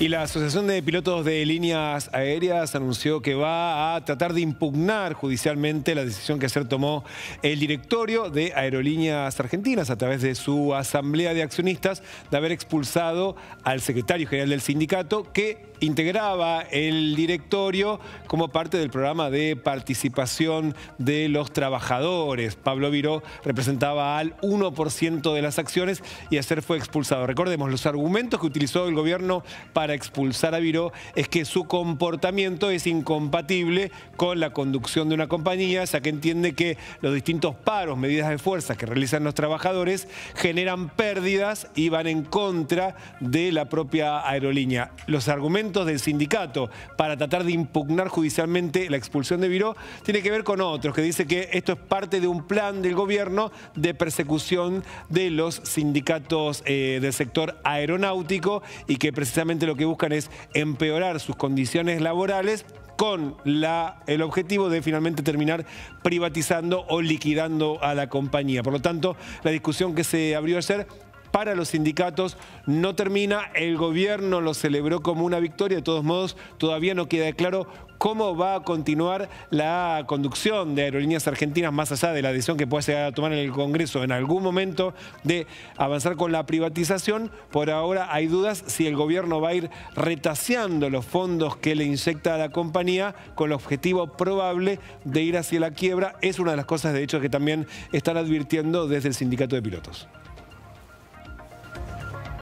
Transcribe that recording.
Y la Asociación de Pilotos de Líneas Aéreas anunció que va a tratar de impugnar judicialmente la decisión que ayer tomó el directorio de Aerolíneas Argentinas a través de su asamblea de accionistas de haber expulsado al secretario general del sindicato que integraba el directorio como parte del programa de participación de los trabajadores. Pablo Viró representaba al 1% de las acciones y ayer fue expulsado. Recordemos los argumentos que utilizó el gobierno para expulsar a Viró es que su comportamiento es incompatible con la conducción de una compañía, ya que entiende que los distintos paros, medidas de fuerza que realizan los trabajadores generan pérdidas y van en contra de la propia aerolínea. Los argumentos del sindicato para tratar de impugnar judicialmente la expulsión de Viró tiene que ver con otros, que dice que esto es parte de un plan del gobierno de persecución de los sindicatos eh, del sector aeronáutico y que precisamente lo que que buscan es empeorar sus condiciones laborales con la, el objetivo de finalmente terminar privatizando o liquidando a la compañía. Por lo tanto, la discusión que se abrió ayer para los sindicatos no termina, el gobierno lo celebró como una victoria, de todos modos todavía no queda claro cómo va a continuar la conducción de Aerolíneas Argentinas, más allá de la decisión que pueda llegar a tomar en el Congreso en algún momento de avanzar con la privatización. Por ahora hay dudas si el gobierno va a ir retaseando los fondos que le inyecta a la compañía con el objetivo probable de ir hacia la quiebra. Es una de las cosas, de hecho, que también están advirtiendo desde el sindicato de pilotos.